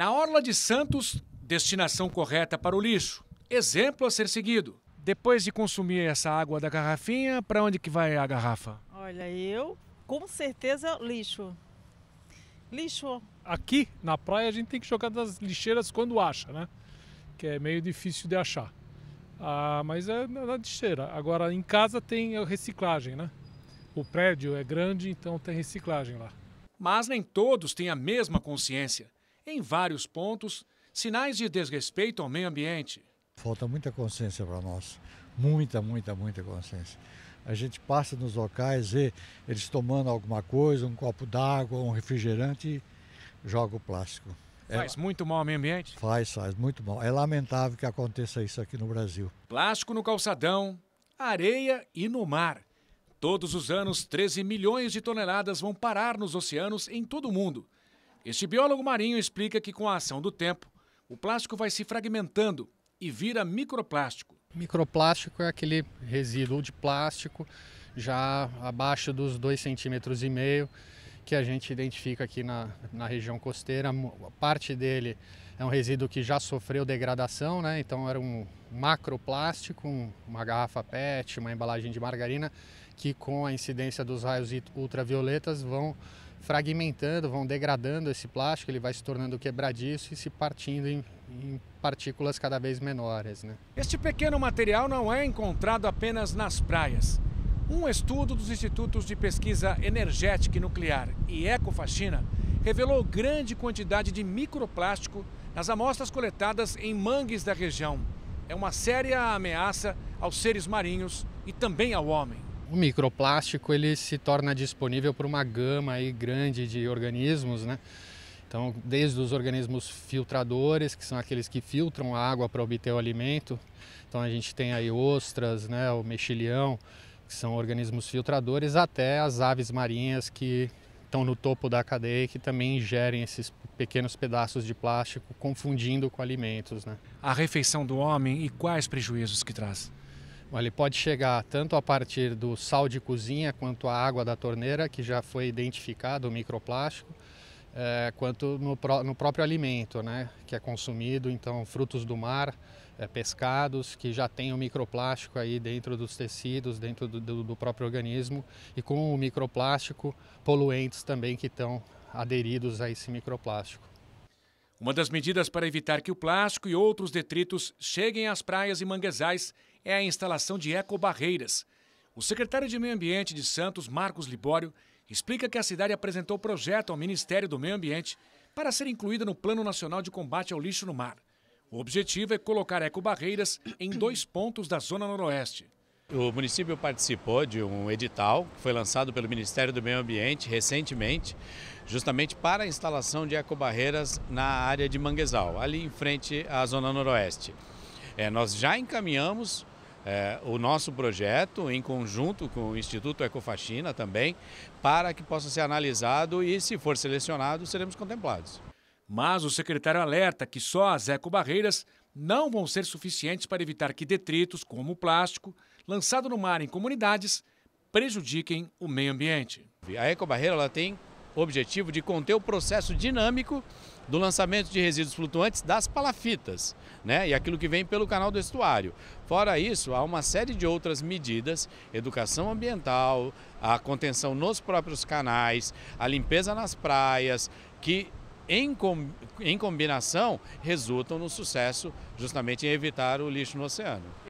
Na Orla de Santos, destinação correta para o lixo. Exemplo a ser seguido. Depois de consumir essa água da garrafinha, para onde que vai a garrafa? Olha, eu com certeza lixo. Lixo. Aqui na praia a gente tem que jogar das lixeiras quando acha, né? Que é meio difícil de achar. Ah, mas é na lixeira. Agora em casa tem a reciclagem, né? O prédio é grande, então tem reciclagem lá. Mas nem todos têm a mesma consciência em vários pontos, sinais de desrespeito ao meio ambiente. Falta muita consciência para nós. Muita, muita, muita consciência. A gente passa nos locais e eles tomando alguma coisa, um copo d'água, um refrigerante, e joga o plástico. É faz é, muito mal ao meio ambiente? Faz, faz muito mal. É lamentável que aconteça isso aqui no Brasil. Plástico no calçadão, areia e no mar. Todos os anos, 13 milhões de toneladas vão parar nos oceanos em todo o mundo. Este biólogo marinho explica que, com a ação do tempo, o plástico vai se fragmentando e vira microplástico. Microplástico é aquele resíduo de plástico já abaixo dos 2,5 centímetros que a gente identifica aqui na, na região costeira. Parte dele é um resíduo que já sofreu degradação, né? então era um macroplástico, uma garrafa PET, uma embalagem de margarina, que com a incidência dos raios ultravioletas vão fragmentando, vão degradando esse plástico, ele vai se tornando quebradiço e se partindo em, em partículas cada vez menores. Né? Este pequeno material não é encontrado apenas nas praias. Um estudo dos institutos de pesquisa energética e nuclear e Ecofaxina revelou grande quantidade de microplástico nas amostras coletadas em mangues da região. É uma séria ameaça aos seres marinhos e também ao homem o microplástico ele se torna disponível para uma gama aí grande de organismos, né? Então, desde os organismos filtradores, que são aqueles que filtram a água para obter o alimento. Então, a gente tem aí ostras, né, o mexilhão, que são organismos filtradores, até as aves marinhas que estão no topo da cadeia que também ingerem esses pequenos pedaços de plástico, confundindo com alimentos. Né? A refeição do homem e quais prejuízos que traz? Ele pode chegar tanto a partir do sal de cozinha quanto a água da torneira, que já foi identificado o microplástico, é, quanto no, no, próprio alimento né, que é consumido, então frutos do mar, é, pescados, que já tem o microplástico aí dentro dos tecidos, dentro do, do, do próprio organismo, e com o microplástico, poluentes também que estão aderidos a esse microplástico. Uma das medidas para evitar que o plástico e outros detritos cheguem às praias e manguezais é a instalação de ecobarreiras. O secretário de Meio Ambiente de Santos, Marcos Libório, explica que a cidade apresentou projeto ao Ministério do Meio Ambiente para ser incluída no Plano Nacional de Combate ao Lixo no Mar. O objetivo é colocar ecobarreiras em dois pontos da zona noroeste. O município participou de um edital que foi lançado pelo Ministério do Meio Ambiente recentemente, justamente para a instalação de ecobarreiras na área de Manguezal, ali em frente à Zona Noroeste. É, nós já encaminhamos é, o nosso projeto, em conjunto com o Instituto Ecofaxina também, para que possa ser analisado e, se for selecionado, seremos contemplados. Mas o secretário alerta que só as ecobarreiras não vão ser suficientes para evitar que detritos, como o plástico, lançado no mar em comunidades, prejudiquem o meio ambiente. A ecobarreira ela tem o objetivo de conter o processo dinâmico do lançamento de resíduos flutuantes das palafitas, né? E aquilo que vem pelo canal do estuário. Fora isso, há uma série de outras medidas: educação ambiental, a contenção nos próprios canais, a limpeza nas praias, que em, com, em combinação, resultam no sucesso justamente em evitar o lixo no oceano.